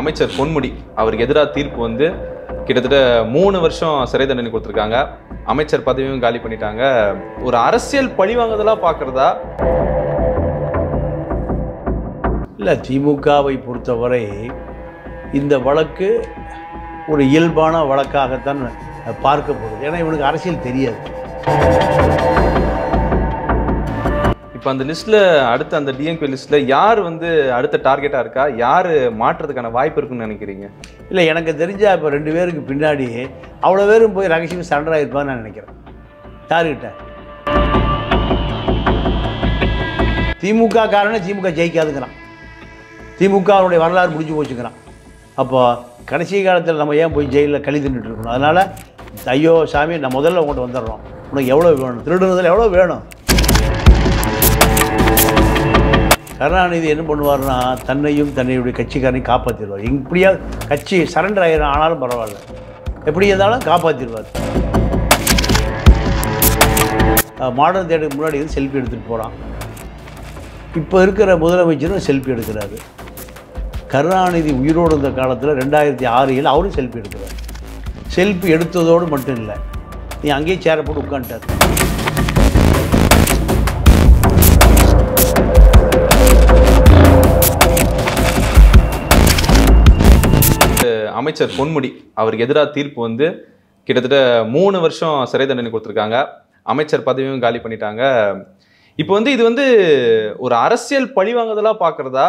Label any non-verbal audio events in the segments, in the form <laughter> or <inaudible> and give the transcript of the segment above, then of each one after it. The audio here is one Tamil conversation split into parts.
அமைச்சர் பொன்முடி அவருக்கு எதிராக தீர்ப்பு வந்து கிட்டத்தட்ட மூணு வருஷம் சிறை தண்டனை கொடுத்துருக்காங்க அமைச்சர் பதவியும் காலி பண்ணிட்டாங்க ஒரு அரசியல் பழிவாங்குதலாக பார்க்குறதா இல்லை திமுகவை பொறுத்தவரை இந்த வழக்கு ஒரு இயல்பான வழக்காகத்தான் பார்க்கப்படுது ஏன்னா இவனுக்கு அரசியல் தெரியாது இப்போ அந்த லிஸ்ட்டில் அடுத்த அந்த டிஎம்கே லிஸ்ட்டில் யார் வந்து அடுத்த டார்கெட்டாக இருக்கா யார் மாற்றுறதுக்கான வாய்ப்பு இருக்குன்னு நினைக்கிறீங்க இல்லை எனக்கு தெரிஞ்ச இப்போ ரெண்டு பேருக்கு பின்னாடி அவ்வளோ பேரும் போய் ரகசியம் சரண்டர் ஆகிருப்பான்னு நான் நினைக்கிறேன் டார்கெட்டை திமுக காரணம் திமுக ஜெயிக்காதுங்கிறான் அவனுடைய வரலாறு முடிஞ்சு போச்சுக்கிறான் அப்போ கடைசி காலத்தில் நம்ம ஏன் போய் ஜெயிலில் களி தின்னுட்டு இருக்கணும் அதனால் ஐயோ சாமி நான் முதல்ல உங்கள்கிட்ட வந்துடுறோம் உனக்கு எவ்வளோ வேணும் திருடுறதுல எவ்வளோ வேணும் கருணாநிதி என்ன பண்ணுவார்னா தன்னையும் தன்னையுடைய கட்சிக்காரனையும் காப்பாற்றிடுவார் இப்படியா கட்சி சரண்டர் ஆயிரம் ஆனாலும் பரவாயில்ல எப்படி இருந்தாலும் காப்பாற்றிடுவார் மாடர்ன் தேட்டருக்கு முன்னாடி வந்து செல்ஃபி எடுத்துகிட்டு போகிறான் இப்போ இருக்கிற முதலமைச்சரும் செல்ஃபி எடுக்கிறாரு கருணாநிதி உயிரோடு இருந்த காலத்தில் ரெண்டாயிரத்தி ஆறில் அவரும் செல்ஃபி எடுக்கிறார் செல்ஃபி எடுத்ததோடு மட்டும் இல்லை நீ அங்கேயே சேர போட்டு உட்காந்துட்டார் அமைச்சர் பொன்முடி அவருக்கு எதிராக தீர்ப்பு வந்து கிட்டத்தட்ட மூணு வருஷம் சிறை தண்டனை கொடுத்துருக்காங்க அமைச்சர் பதவியும் காலி பண்ணிட்டாங்க இப்போ வந்து இது வந்து ஒரு அரசியல் வாங்குதலாக பார்க்குறதா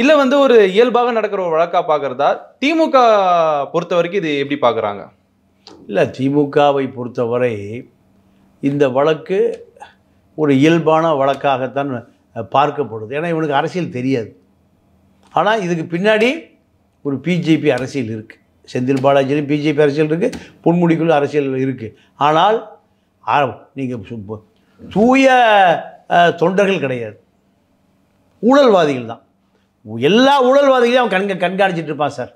இல்லை வந்து ஒரு இயல்பாக நடக்கிற ஒரு வழக்காக பார்க்குறதா திமுக பொறுத்த வரைக்கும் இது எப்படி பார்க்குறாங்க இல்லை திமுகவை பொறுத்தவரை இந்த வழக்கு ஒரு இயல்பான வழக்காகத்தான் பார்க்கப்படுது ஏன்னா இவனுக்கு அரசியல் தெரியாது ஆனால் இதுக்கு பின்னாடி ஒரு பிஜேபி அரசியல் இருக்குது செந்தில் பாலாஜியிலும் பிஜேபி அரசியல் இருக்குது பொன்முடிக்குள்ள அரசியல் இருக்குது ஆனால் நீங்கள் தூய தொண்டர்கள் கிடையாது ஊழல்வாதிகள் தான் எல்லா ஊழல்வாதிகளையும் அவன் கண்க கண்காணிச்சிட்டு இருப்பான் சார்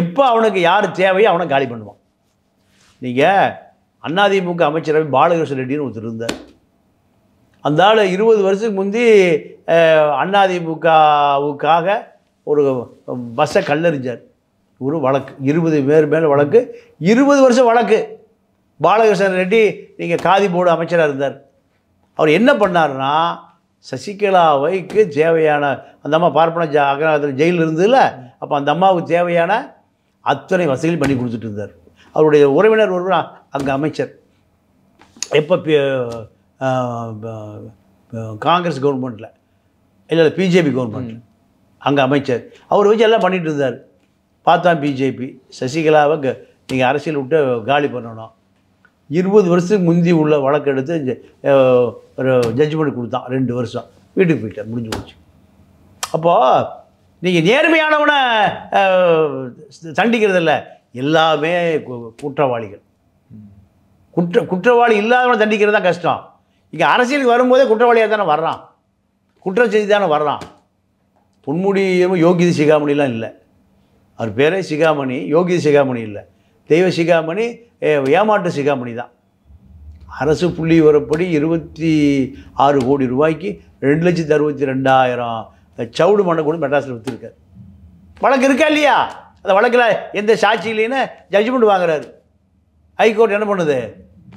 எப்போ அவனுக்கு யார் தேவையோ அவனை காலி பண்ணுவான் நீங்கள் அண்ணாதிமுக அமைச்சரவை பாலகிருஷ்ண ரெட்டின்னு ஒருத்தர் இருந்தார் அந்த ஆள் இருபது வருஷத்துக்கு முந்தி அதிமுகவுக்காக ஒரு பஸ்ஸை கல்லறிஞ்சார் ஒரு வழக்கு இருபது பேர் மேலே வழக்கு இருபது வருஷம் வழக்கு பாலகிருஷ்ணன் ரெட்டி நீங்கள் காதி போர்டு அமைச்சராக இருந்தார் அவர் என்ன பண்ணார்னா சசிகலாவைக்கு தேவையான அந்த அம்மா பார்ப்பன ஜா அகராத்தில் ஜெயிலில் இருந்ததில்ல அப்போ அந்த அம்மாவுக்கு தேவையான அத்தனை வசதிகள் பண்ணி கொடுத்துட்டு இருந்தார் அவருடைய உறவினர் ஒருவர் அங்கே அமைச்சர் எப்போ காங்கிரஸ் கவர்மெண்ட்டில் இல்லை பிஜேபி கவர்மெண்ட்டில் அங்கே அமைச்சர் அவர் வச்சு எல்லாம் பண்ணிகிட்டு இருந்தார் பார்த்தா பிஜேபி சசிகலாவை க நீங்கள் அரசியல் விட்டு காலி பண்ணணும் இருபது வருஷத்துக்கு முந்தி உள்ள வழக்கு எடுத்து ஒரு ஜட்ஜ்மெண்ட் கொடுத்தான் ரெண்டு வருஷம் வீட்டுக்கு போயிட்டேன் முடிஞ்சு போச்சு அப்போது நீங்கள் நேர்மையானவனை தண்டிக்கிறதில்ல எல்லாமே குற்றவாளிகள் குற்ற குற்றவாளி இல்லாதவனை தண்டிக்கிறது தான் கஷ்டம் இங்கே அரசியலுக்கு வரும்போதே குற்றவாளியாக தானே வர்றான் குற்றச்செய்தி தானே வர்றான் பொன்முடியும் யோகிதி சிகாமணிலாம் இல்லை அவர் பேரே சிகாமணி யோகிதி சிகாமணி இல்லை தெய்வ சிகாமணி ஏமாற்று சிகாமணி தான் அரசு புள்ளி வரப்படி இருபத்தி ஆறு கோடி ரூபாய்க்கு ரெண்டு லட்சத்தி அறுபத்தி ரெண்டாயிரம் சவுடு மண்ணை கொண்டு மெட்ராஸில் விற்றுருக்கார் வழக்கு இருக்கா இல்லையா அந்த வழக்கில் எந்த சாட்சி இல்லைன்னு ஜட்ஜ்மெண்ட் வாங்குறாரு ஹைகோர்ட் என்ன பண்ணுது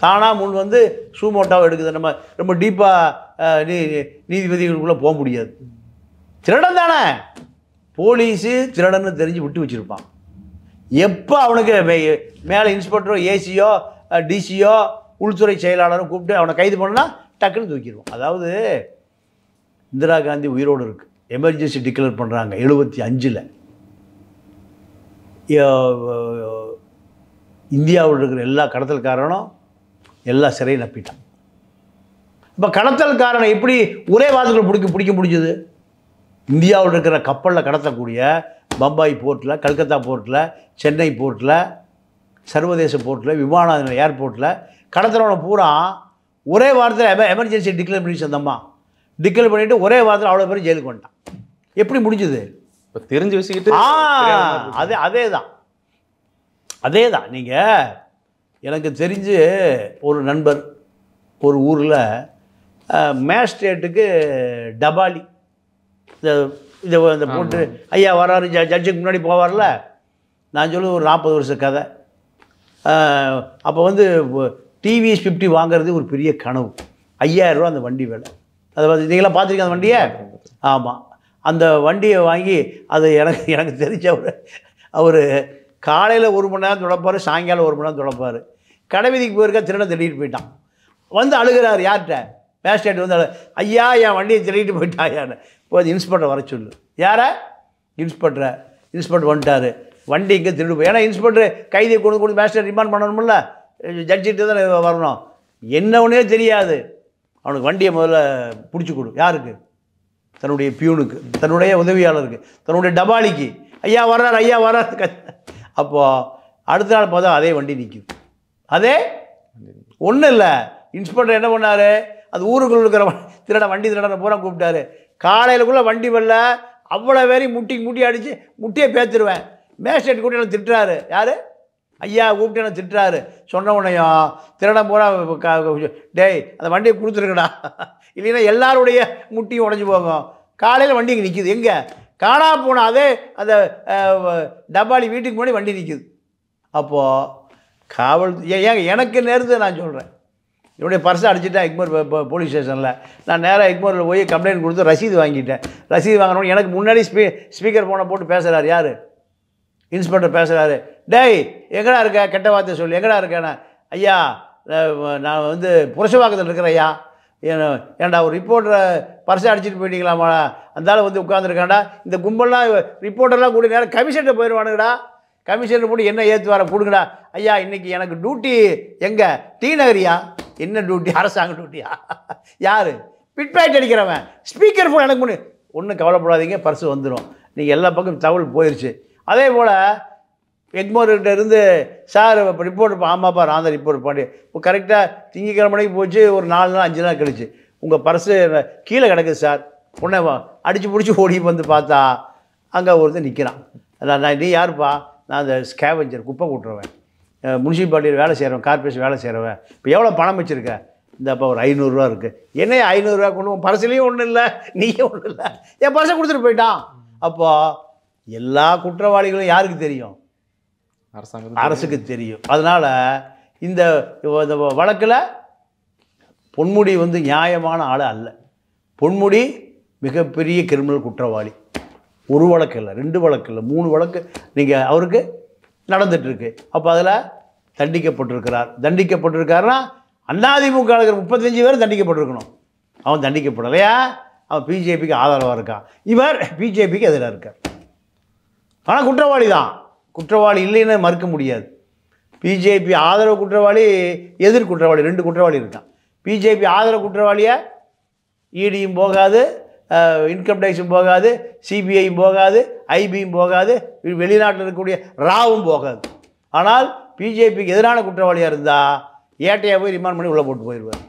தானாக முன் வந்து சூமோட்டாவை எடுக்குது நம்ம ரொம்ப டீப்பாக நீ நீதிபதிகளுக்குள்ளே போக முடியாது திருடன் தானே போலீஸு திருடன்னு தெரிஞ்சு விட்டு வச்சுருப்பான் எப்போ அவனுக்கு மேலே இன்ஸ்பெக்டரோ ஏசியோ டிசியோ உள்துறை செயலாளரும் கூப்பிட்டு அவனை கைது பண்ணால் டக்குன்னு தூக்கிடுவோம் அதாவது இந்திரா காந்தி உயிரோடு இருக்குது எமர்ஜென்சி டிக்ளேர் பண்ணுறாங்க எழுபத்தி அஞ்சில் இந்தியாவில் இருக்கிற எல்லா கடத்தல்காரனும் எல்லா சிறையும் நப்பிட்டான் இப்போ கடத்தல்காரனை எப்படி ஒரே வாரத்துக்குள்ள பிடிக்க பிடிக்க முடிஞ்சது இந்தியாவில் இருக்கிற கப்பலில் கடத்தக்கூடிய பம்பாய் போர்ட்டில் கல்கத்தா போர்ட்டில் சென்னை போர்ட்டில் சர்வதேச போர்ட்டில் விமான ஏர்போர்ட்டில் கடத்துறவனை பூரா ஒரே வாரத்தில் எம எமர்ஜென்சி டிக்ளேர் பண்ணி சொந்தம்மா டிக்ளேர் பண்ணிவிட்டு ஒரே வாரத்தில் அவ்வளோ பேர் ஜெயிலுக்கு வந்துட்டான் எப்படி முடிஞ்சுது இப்போ தெரிஞ்சு வச்சுக்கிட்டு ஆ அதே அதே தான் அதே தான் நீங்கள் எனக்கு தெரிஞ்சு ஒரு நண்பர் ஒரு ஊரில் மேஸ்டேட்டுக்கு டபாலி இந்த இதை இந்த போட்டு ஐயா வராரு ஜ ஜட்ஜுக்கு முன்னாடி போவார்ல நான் சொல்லுவது ஒரு நாற்பது வருஷ கதை அப்போ வந்து டிவிஎஸ் ஃபிஃப்டி வாங்குறது ஒரு பெரிய கனவு ஐயாயிரரூவா அந்த வண்டி வேலை அதை நீங்களாம் பார்த்துருக்கீங்க அந்த வண்டியை ஆமாம் அந்த வண்டியை வாங்கி அது எனக்கு எனக்கு தெரிஞ்ச அவர் அவர் காலையில் ஒரு மணி நேரம் துடைப்பார் சாயங்காலம் ஒரு மணி நேரம் துடைப்பார் கடைவீதிக்கு போயிருக்கா திருடன் திருடிட்டு போயிட்டான் வந்து அழுகிறார் யார்கிட்ட மேஸ்டேட் வந்து ஐயா என் வண்டியை திருடிட்டு போயிட்டான் இப்போ அது இன்ஸ்பெக்டர் வர சொல்லு யாரா இன்ஸ்பெக்டரை இன்ஸ்பெக்டர் வந்துட்டார் வண்டி இங்கே திருடு போய் ஏன்னா இன்ஸ்பெக்டர் கைதியை கொண்டு கொண்டு மேஸ்டர் ரிமாண்ட் பண்ணணும்ல ஜட்ஜிட்டு தான் வரணும் என்னவனே தெரியாது அவனுக்கு வண்டியை முதல்ல பிடிச்சி கொடு யாருக்கு தன்னுடைய பியூனுக்கு தன்னுடைய உதவியாளருக்கு தன்னுடைய டபாலிக்கு ஐயா வர்றார் ஐயா வர்றார் அப்போது அடுத்த நாள் பார்த்தா அதே வண்டி நிற்கும் அதே ஒன்றும் இல்லை இன்ஸ்பெக்டர் என்ன பண்ணார் அது ஊருக்குள்ள இருக்கிற திருட வண்டி திருடனை பூரா கூப்பிட்டாரு காலையில் கூட வண்டி வரல அவ்வளோ பேரையும் முட்டிக்கு முட்டி அடித்து முட்டியை பேத்துருவேன் மேஸ்டேட் கூட்டி என்ன திட்டுறாரு யார் ஐயா கூப்பிட்டு என்ன திட்டுறாரு சொன்ன உடனேயும் திருடம் பூரா டேய் அந்த வண்டியை கொடுத்துருக்கடா <laughs> இல்லைன்னா எல்லாருடைய முட்டியும் உடஞ்சி போகும் காலையில் வண்டி இங்கே நிற்கிது எங்கே காணா போனால் அதே அந்த டப்பாளி வீட்டுக்கு முன்னாடி வண்டி நிற்கிது அப்போது காவல் ஏங்க எனக்கு நேர்ந்து நான் சொல்கிறேன் இவனுடைய பர்ஸை அடிச்சுட்டேன் எக்மோர் போலீஸ் ஸ்டேஷனில் நான் நேராக எக்மோரில் போய் கம்ப்ளைண்ட் கொடுத்து ரசீது வாங்கிட்டேன் ரசீது வாங்கினோட எனக்கு முன்னாடி ஸ்பீ ஸ்பீக்கர் ஃபோனை போட்டு பேசுகிறார் யார் இன்ஸ்பெக்டர் பேசுகிறாரு டேய் எங்கடா இருக்க கெட்ட வார்த்தை சொல்லி எங்கடா இருக்கேன் ஐயா நான் வந்து புரசவாக்கத்தில் இருக்கிறேன் ஐயா ஏன்டா ஒரு ரிப்போர்ட்டரை பர்சை அடிச்சுட்டு போயிட்டீங்களாமா அந்தாலும் வந்து உட்காந்துருக்காண்டா இந்த கும்பல்லாம் ரிப்போர்ட்டர்லாம் கூட நேரம் கமிஷனில் போயிடுவானுங்கடா கமிஷனில் போட்டு என்ன ஏற்று வர கொடுங்கடா ஐயா இன்றைக்கி எனக்கு டியூட்டி எங்கே டி நகரியா என்ன டியூட்டி அரசாங்க டியூட்டியா யார் பிட் அடிக்கிறவன் ஸ்பீக்கர் ஃபோன் எனக்கு முடியும் ஒன்றும் கவலைப்படாதீங்க பர்ஸ் வந்துடும் நீங்கள் எல்லா பக்கம் தகவல் போயிடுச்சு அதே போல் எக்மோர்கிட்ட இருந்து சார் இப்போ ரிப்போர்ட் ஆமாப்பா நான் தான் ரிப்போர்ட் பண்ணி இப்போ கரெக்டாக திங்கக்கிழமைக்கு போச்சு ஒரு நாலு நாள் அஞ்சு நாள் கழிச்சு உங்கள் பர்ஸு கீழே கிடக்குது சார் உடனே அடித்து பிடிச்சி ஓடி வந்து பார்த்தா அங்கே ஒருத்தர் நிற்கிறான் அதான் நான் நீ யாருப்பா நான் அந்த ஸ்கேவஞ்சர் குப்பை கூட்டுருவேன் முனிசிபாலிட்டியில் வேலை செய்கிறவன் கார்பரேஷன் வேலை செய்கிறவன் இப்போ எவ்வளோ பணம் வச்சுருக்க இந்த அப்போ ஒரு ஐநூறுரூவா இருக்குது என்னையே ஐநூறுரூவா கொண்டு உன் பரிசுலேயும் ஒன்றும் இல்லை நீயே ஒன்றும் இல்லை என் பரிசை கொடுத்துட்டு போயிட்டான் அப்போ எல்லா குற்றவாளிகளும் யாருக்கு தெரியும் அரசாங்கம் அரசுக்கு தெரியும் அதனால் இந்த வழக்கில் பொன்முடி வந்து நியாயமான ஆள் அல்ல பொன்முடி மிகப்பெரிய கிரிமினல் குற்றவாளி ஒரு வழக்கு இல்லை ரெண்டு வழக்கு இல்லை மூணு வழக்கு நீங்கள் அவருக்கு நடந்துகிட்ருக்கு அப்போ அதில் தண்டிக்கப்பட்டிருக்கிறார் தண்டிக்கப்பட்டிருக்காருன்னா அதிமுக முப்பத்தஞ்சு பேர் தண்டிக்கப்பட்டிருக்கணும் அவன் தண்டிக்கப்படலையா அவன் பிஜேபிக்கு ஆதரவாக இருக்கான் இவர் பிஜேபிக்கு எதிராக இருக்கார் ஆனால் குற்றவாளி தான் குற்றவாளி இல்லைன்னு மறுக்க முடியாது பிஜேபி ஆதரவு குற்றவாளி எதிர் குற்றவாளி ரெண்டு குற்றவாளி இருக்கான் பிஜேபி ஆதரவு குற்றவாளியை ஈடியும் போகாது இன்கம் டேக்ஸும் போகாது சிபிஐயும் போகாது ஐபியும் போகாது வெளிநாட்டில் இருக்கக்கூடிய ராவும் போகாது ஆனால் பிஜேபிக்கு எதிரான குற்றவாளியாக இருந்தால் ஏட்டையாக போய் ரிமாண்ட் பண்ணி உள்ளே போட்டு போயிடுவார்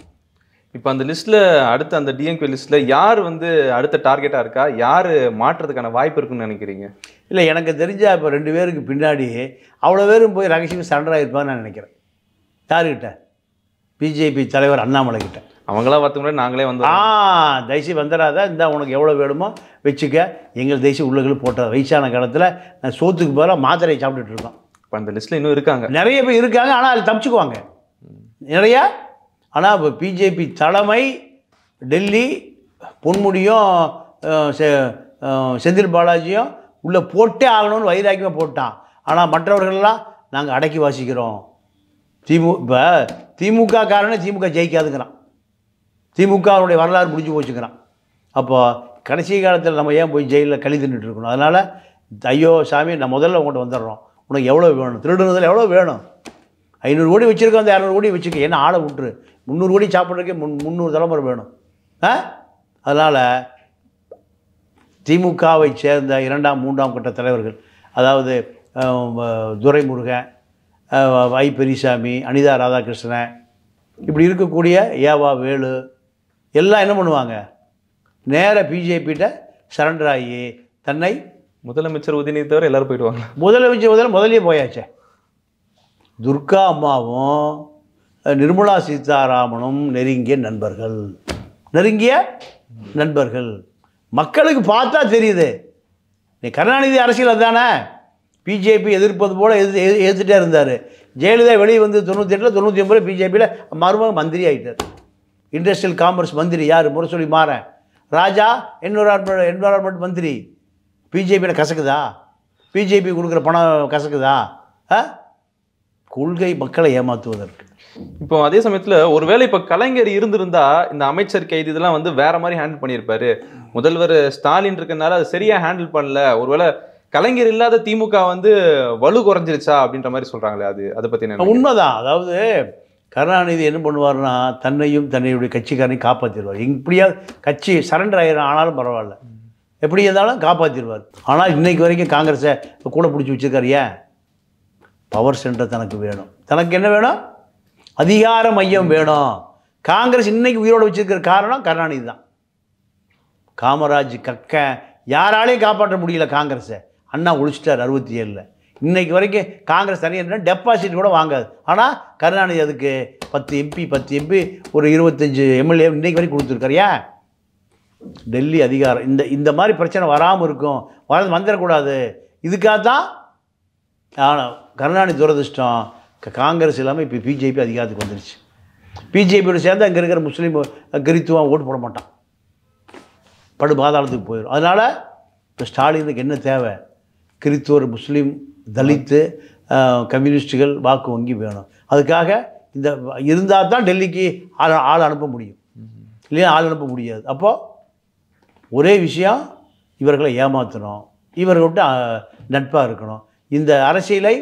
இப்போ அந்த லிஸ்ட்டில் அடுத்த அந்த டிஎம்கே லிஸ்ட்டில் யார் வந்து அடுத்த டார்கெட்டாக இருக்கா யார் மாற்றுறதுக்கான வாய்ப்பு இருக்குன்னு நினைக்கிறீங்க இல்லை எனக்கு தெரிஞ்சால் இப்போ ரெண்டு பேருக்கு பின்னாடி அவ்வளோ பேரும் போய் ரகசியம் சரண்டர் இருப்பான்னு நான் நினைக்கிறேன் யாருக்கிட்ட பிஜேபி தலைவர் அண்ணாமலை கிட்ட அவங்களாம் வரத்துக்கு நாங்களே வந்து ஆ தைசி வந்துடாத இந்த உனக்கு எவ்வளோ வேணுமோ வச்சுக்க எங்கள் தயசி உள்ளுகள் போட்ட வயசான காலத்தில் நான் சோத்துக்கு பதிலாக மாத்திரை சாப்பிட்டுட்டு இருக்கோம் இப்போ அந்த லிஸ்ட்டில் இன்னும் இருக்காங்க நிறைய பேர் இருக்காங்க ஆனால் அதில் தப்பிச்சுக்குவாங்க நிறையா ஆனால் இப்போ பிஜேபி தலைமை டெல்லி பொன்முடியும் செந்தில் பாலாஜியும் உள்ளே போட்டே ஆகணும்னு வைராக்கியமாக போட்டான் ஆனால் மற்றவர்கள்லாம் நாங்கள் அடக்கி வாசிக்கிறோம் திமு இப்போ திமுக காரனே திமுக ஜெயிக்காதுங்கிறான் திமுகவுடைய வரலாறு முடிஞ்சு போச்சுக்கிறான் அப்போ கடைசி காலத்தில் நம்ம ஏன் போய் ஜெயிலில் கழி தின்னுட்டு இருக்கணும் அதனால் ஐயோ சாமி நான் முதல்ல உங்கள்கிட்ட வந்துடுறோம் உனக்கு எவ்வளோ வேணும் திருடுனதில் எவ்வளோ வேணும் ஐநூறு கோடி வச்சுருக்கோம் அந்த இரநூறு கோடி வச்சுருக்கேன் என்ன ஆளை விட்டுரு முந்நூறு கோடி சாப்பிட்றதுக்கே முன் முந்நூறு தலைமுறை வேணும் ஆ அதனால் திமுகவை சேர்ந்த இரண்டாம் மூன்றாம் கட்ட தலைவர்கள் அதாவது துரைமுருகன் வை பெரியசாமி அனிதா ராதாகிருஷ்ணன் இப்படி இருக்கக்கூடிய ஏவா வேலு எல்லாம் என்ன பண்ணுவாங்க நேராக பிஜேபிகிட்ட சரண்டர் ஆகி தன்னை முதலமைச்சர் உதயநிதித்தவர் தவிர எல்லோரும் போயிடுவாங்க முதலமைச்சர் முதல்ல முதலே போயாச்சே துர்கா அம்மாவும் நிர்மலா சீதாராமனும் நெருங்கிய நண்பர்கள் நெருங்கிய நண்பர்கள் மக்களுக்கு பார்த்தா தெரியுது நீ கருணாநிதி அரசியல் அதுதானே பிஜேபி எதிர்ப்பது போல் எதிர் எதிர்த்துட்டே இருந்தார் ஜெயலலிதா வெளியே வந்து தொண்ணூற்றி எட்டில் தொண்ணூற்றி ஒம்பதில் பிஜேபியில் மருமக மந்திரி ஆகிட்டார் இண்டஸ்ட்ரியல் காமர்ஸ் மந்திரி யார் முரசொலி மாற ராஜா என்வரான்மெண்ட் என்வரான்மெண்ட் மந்திரி பிஜேபியில் கசக்குதா பிஜேபி கொடுக்குற பணம் கசக்குதா ஆ கொள்கை மக்களை ஏமாற்றுவதற்கு இப்போ அதே சமயத்தில் ஒருவேளை இப்போ கலைஞர் இருந்திருந்தா இந்த அமைச்சர் கைது இதெல்லாம் வந்து வேற மாதிரி ஹேண்டில் பண்ணியிருப்பாரு முதல்வர் ஸ்டாலின் இருக்கிறதுனால அது சரியாக ஹேண்டில் பண்ணல ஒருவேளை கலைஞர் இல்லாத திமுக வந்து வலு குறைஞ்சிருச்சா அப்படின்ற மாதிரி சொல்கிறாங்களே அது அதை பற்றி உண்மைதான் அதாவது கருணாநிதி என்ன பண்ணுவார்னா தன்னையும் தன்னையுடைய கட்சிக்காரனையும் காப்பாற்றிடுவார் இப்படியாவது கட்சி சரண்டர் ஆயிரம் ஆனாலும் பரவாயில்ல எப்படி இருந்தாலும் காப்பாற்றிடுவார் ஆனால் இன்னைக்கு வரைக்கும் காங்கிரஸை கூட பிடிச்சி வச்சுருக்காரு ஏன் பவர் சென்டர் தனக்கு வேணும் தனக்கு என்ன வேணும் அதிகார மையம் வேணும் காங்கிரஸ் இன்னைக்கு உயிரோடு வச்சுருக்கிற காரணம் கருணாநிதி தான் காமராஜ் கக்க யாராலையும் காப்பாற்ற முடியல காங்கிரஸை அண்ணா ஒழிச்சிட்டார் அறுபத்தி ஏழில் இன்றைக்கு வரைக்கும் காங்கிரஸ் தனியாக டெபாசிட் கூட வாங்காது ஆனால் கருணாநிதி அதுக்கு பத்து எம்பி பத்து எம்பி ஒரு இருபத்தஞ்சி எம்எல்ஏ இன்றைக்கு வரைக்கும் கொடுத்துருக்காரியா டெல்லி அதிகாரம் இந்த இந்த மாதிரி பிரச்சனை வராமல் இருக்கும் வராது வந்துடக்கூடாது இதுக்காக தான் ஆனால் கருணாநிதி துரதிருஷ்டம் காங்கிரஸ் இல்லாமல் இப்போ பிஜேபி அதிகாரத்துக்கு வந்துருச்சு பிஜேபியோடு சேர்ந்து அங்கே இருக்கிற முஸ்லீம் கிறித்துவம் ஓட்டு போட மாட்டான் படு பாதாளத்துக்கு போயிடும் அதனால் இப்போ ஸ்டாலினுக்கு என்ன தேவை கிறித்துவர் முஸ்லீம் தலித்து கம்யூனிஸ்டுகள் வாக்கு வங்கி வேணும் அதுக்காக இந்த இருந்தால் தான் டெல்லிக்கு ஆள் ஆள் அனுப்ப முடியும் இல்லையா ஆள் அனுப்ப முடியாது அப்போது ஒரே விஷயம் இவர்களை ஏமாற்றணும் இவர்கள்ட்ட நட்பாக இருக்கணும் இந்த அரசியலை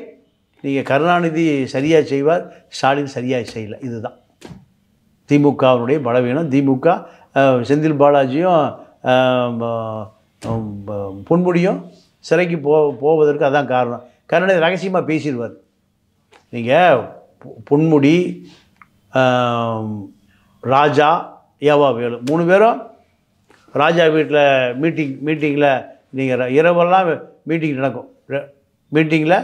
நீங்கள் கருணாநிதி சரியாக செய்வார் ஸ்டாலின் சரியாக செய்யலை இதுதான் திமுகவினுடைய பலவீனம் திமுக செந்தில் பாலாஜியும் பொன்முடியும் சிறைக்கு போ போவதற்கு அதான் காரணம் கருணாநிதி ரகசியமாக பேசிடுவார் நீங்கள் பொன்முடி ராஜா ஏவா வேலு மூணு பேரும் ராஜா வீட்டில் மீட்டிங் மீட்டிங்கில் நீங்கள் இரவெல்லாம் மீட்டிங் நடக்கும் மீட்டிங்கில்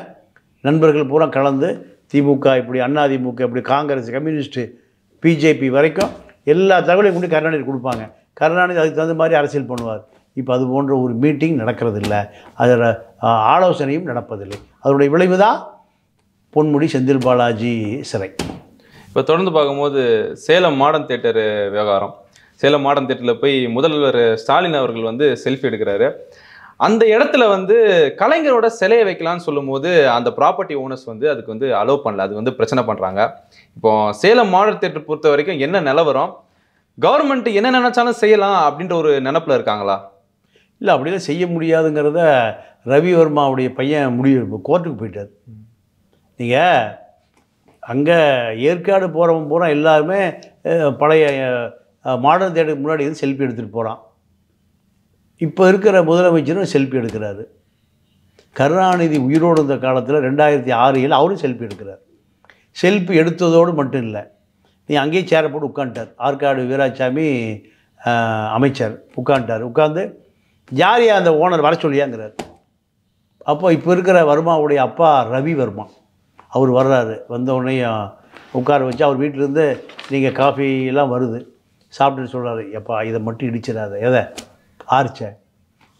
நண்பர்கள் பூரா கலந்து திமுக இப்படி அண்ணா திமுக இப்படி காங்கிரஸ் கம்யூனிஸ்ட்டு பிஜேபி வரைக்கும் எல்லா தகவலையும் கொண்டு கருணாநிதி கொடுப்பாங்க கருணாநிதி அதுக்கு தகுந்த மாதிரி அரசியல் பண்ணுவார் இப்போ அது போன்ற ஒரு மீட்டிங் நடக்கிறதில்ல அதில் ஆலோசனையும் நடப்பதில்லை அதனுடைய விளைவு தான் பொன்முடி செந்தில் பாலாஜி சிறை இப்போ தொடர்ந்து பார்க்கும்போது சேலம் மாடர்ன் தேட்டர் விவகாரம் சேலம் மாடர்ன் தேட்டரில் போய் முதல்வர் ஸ்டாலின் அவர்கள் வந்து செல்ஃபி எடுக்கிறாரு அந்த இடத்துல வந்து கலைஞரோட சிலையை வைக்கலான்னு சொல்லும்போது அந்த ப்ராப்பர்ட்டி ஓனர்ஸ் வந்து அதுக்கு வந்து அலோவ் பண்ணல அது வந்து பிரச்சனை பண்ணுறாங்க இப்போ சேலம் மாடல் தேட்டர் பொறுத்த வரைக்கும் என்ன நிலவரம் கவர்மெண்ட் என்ன நினச்சாலும் செய்யலாம் அப்படின்ற ஒரு நினப்பில் இருக்காங்களா இல்லை அப்படிலாம் செய்ய முடியாதுங்கிறத ரவிவர்மாவுடைய பையன் முடிவு கோர்ட்டுக்கு போயிட்டார் நீங்கள் அங்கே ஏற்காடு போகிறவன் போகிறான் எல்லாருமே பழைய மாடர்ன் தேட்டருக்கு முன்னாடி வந்து செல்ஃபி எடுத்துகிட்டு போகிறான் இப்போ இருக்கிற முதலமைச்சரும் செல்ஃபி எடுக்கிறாரு கருணாநிதி உயிரோடு இருந்த காலத்தில் ரெண்டாயிரத்தி ஆறில் அவரும் செல்ஃபி எடுக்கிறார் செல்ஃபி எடுத்ததோடு மட்டும் இல்லை நீ அங்கேயே சேர போட்டு உட்காந்துட்டார் ஆற்காடு வீராசாமி அமைச்சர் உட்காந்துட்டார் உட்காந்து யாரையா அந்த ஓனர் வர சொல்லியாங்கிறார் அப்போ இப்போ இருக்கிற வருமாவுடைய அப்பா ரவி வர்மா அவர் வர்றாரு வந்தவுடனே உட்கார வச்சு அவர் வீட்டிலேருந்து நீங்கள் எல்லாம் வருது சாப்பிட்டு சொல்கிறாரு எப்பா இதை மட்டும் இடிச்சிடாத எதை ஆரிச்ச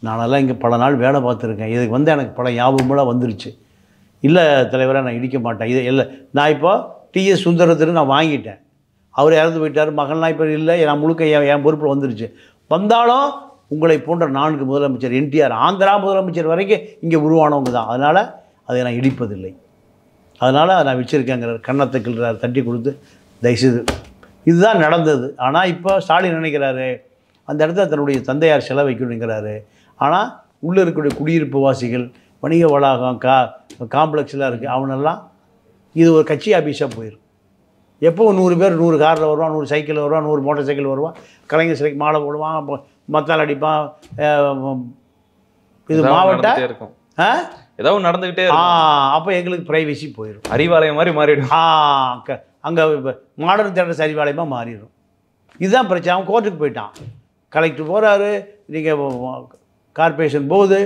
நானெல்லாம் இங்கே பல நாள் வேலை பார்த்துருக்கேன் இதுக்கு வந்து எனக்கு பல ஞாபகமெல்லாம் வந்துருச்சு இல்லை தலைவராக நான் இடிக்க மாட்டேன் இதை இல்லை நான் இப்போ டிஎஸ் சுந்தரத்தில் நான் வாங்கிட்டேன் அவர் இறந்து போயிட்டார் மகன்லாம் இப்போ இல்லை நான் முழுக்க என் என் பொறுப்பில் வந்துருச்சு வந்தாலும் உங்களை போன்ற நான்கு முதலமைச்சர் என்டிஆர் ஆந்திரா முதலமைச்சர் வரைக்கும் இங்கே உருவானவங்க தான் அதனால் அதை நான் இடிப்பதில்லை அதனால் அதை நான் வச்சுருக்கேங்கிறார் கண்ணத்தை கிள்றார் தட்டி கொடுத்து தயவுசெய்து இதுதான் நடந்தது ஆனால் இப்போ ஸ்டாலின் நினைக்கிறாரு அந்த இடத்துல தன்னுடைய தந்தையார் செலவு வைக்கணுங்கிறாரு ஆனால் உள்ளே இருக்கக்கூடிய குடியிருப்பு வாசிகள் வணிக வளாகம் கா காம்ப்ளெக்ஸ்லாம் இருக்குது அவனெல்லாம் இது ஒரு கட்சி ஆஃபீஸாக போயிடும் எப்போ நூறு பேர் நூறு காரில் வருவான் நூறு சைக்கிளில் வருவான் நூறு மோட்டர் சைக்கிள் வருவான் கலைஞர் சிலைக்கு மாலை போடுவான் மத்தால் அடிப்பான் இது மாவட்ட இருக்கும் ஆ ஏதாவது நடந்துக்கிட்டே ஆ அப்போ எங்களுக்கு ப்ரைவசி போயிடும் அறிவாலயம் மாதிரி மாறிடும் ஆ அங்கே மாடர்ன் தேட்டர்ஸ் அறிவாலயமாக மாறிடும் இதுதான் பிரச்சனை அவன் கோர்ட்டுக்கு போயிட்டான் கலெக்டர் போகிறாரு நீங்கள் கார்பரேஷன் போகுது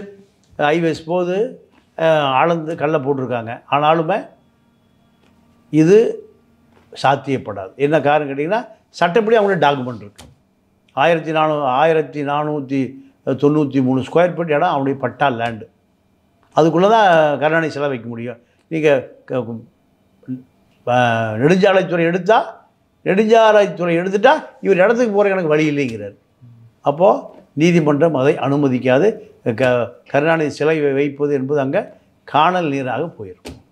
ஹைவேஸ் போகுது அளந்து கல்லை போட்டிருக்காங்க ஆனாலுமே இது சாத்தியப்படாது என்ன காரணம் கேட்டிங்கன்னா சட்டப்படி அவங்களே டாக்குமெண்ட் இருக்குது ஆயிரத்தி நானூ ஆயிரத்தி நானூற்றி தொண்ணூற்றி மூணு ஸ்கொயர் ஃபீட் இடம் அவனுடைய பட்டா லேண்டு அதுக்குள்ளே தான் கருணாநிதி சிலை வைக்க முடியும் நீங்கள் நெடுஞ்சாலைத்துறை எடுத்தால் நெடுஞ்சாலைத்துறை எடுத்துட்டால் இவர் இடத்துக்கு போகிற எனக்கு வழி இல்லைங்கிறார் அப்போது நீதிமன்றம் அதை அனுமதிக்காது க கருணாநிதி சிலை வைப்பது என்பது அங்கே காணல் நீராக போயிருக்கும்